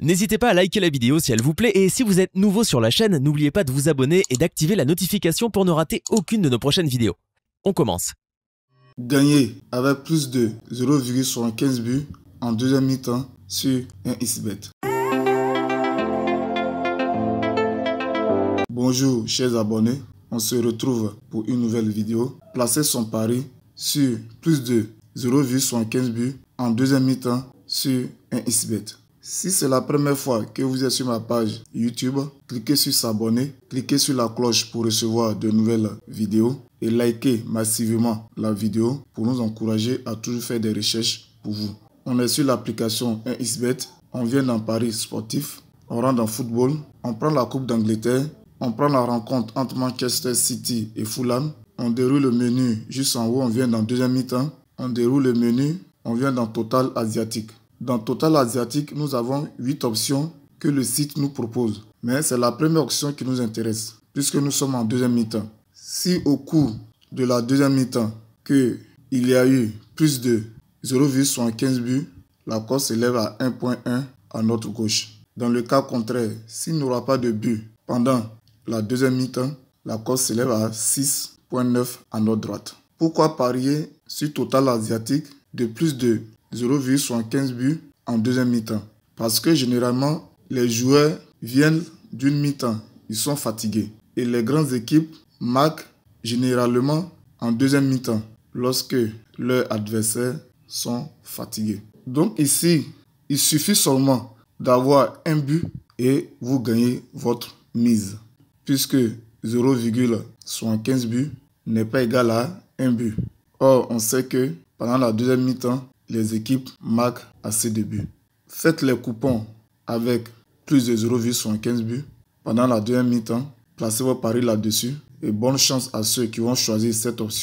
N'hésitez pas à liker la vidéo si elle vous plaît et si vous êtes nouveau sur la chaîne, n'oubliez pas de vous abonner et d'activer la notification pour ne rater aucune de nos prochaines vidéos. On commence. Gagner avec plus de 0,75 buts en deuxième mi-temps sur un isbet. Bonjour chers abonnés, on se retrouve pour une nouvelle vidéo. Placez son pari sur plus de 0,75 buts en deuxième mi-temps sur un isbet. Si c'est la première fois que vous êtes sur ma page YouTube, cliquez sur s'abonner, cliquez sur la cloche pour recevoir de nouvelles vidéos et likez massivement la vidéo pour nous encourager à toujours faire des recherches pour vous. On est sur l'application 1 on vient dans Paris sportif, on rentre dans football, on prend la Coupe d'Angleterre, on prend la rencontre entre Manchester City et Fulham, on déroule le menu juste en haut, on vient dans deuxième mi-temps, on déroule le menu, on vient dans Total Asiatique. Dans Total Asiatique, nous avons 8 options que le site nous propose. Mais c'est la première option qui nous intéresse, puisque nous sommes en deuxième mi-temps. Si au cours de la deuxième mi-temps il y a eu plus de 0,75 buts, la course s'élève à 1.1 à notre gauche. Dans le cas contraire, s'il n'y aura pas de but pendant la deuxième mi-temps, la course s'élève à 6.9 à notre droite. Pourquoi parier sur Total Asiatique de plus de 0,75 buts en deuxième mi-temps. Parce que généralement, les joueurs viennent d'une mi-temps, ils sont fatigués. Et les grandes équipes marquent généralement en deuxième mi-temps, lorsque leurs adversaires sont fatigués. Donc ici, il suffit seulement d'avoir un but et vous gagnez votre mise. Puisque 0,75 buts n'est pas égal à un but. Or, on sait que pendant la deuxième mi-temps, les équipes marquent à ces débuts. Faites les coupons avec plus de 0,75 buts pendant la deuxième mi-temps. Placez vos paris là-dessus et bonne chance à ceux qui vont choisir cette option.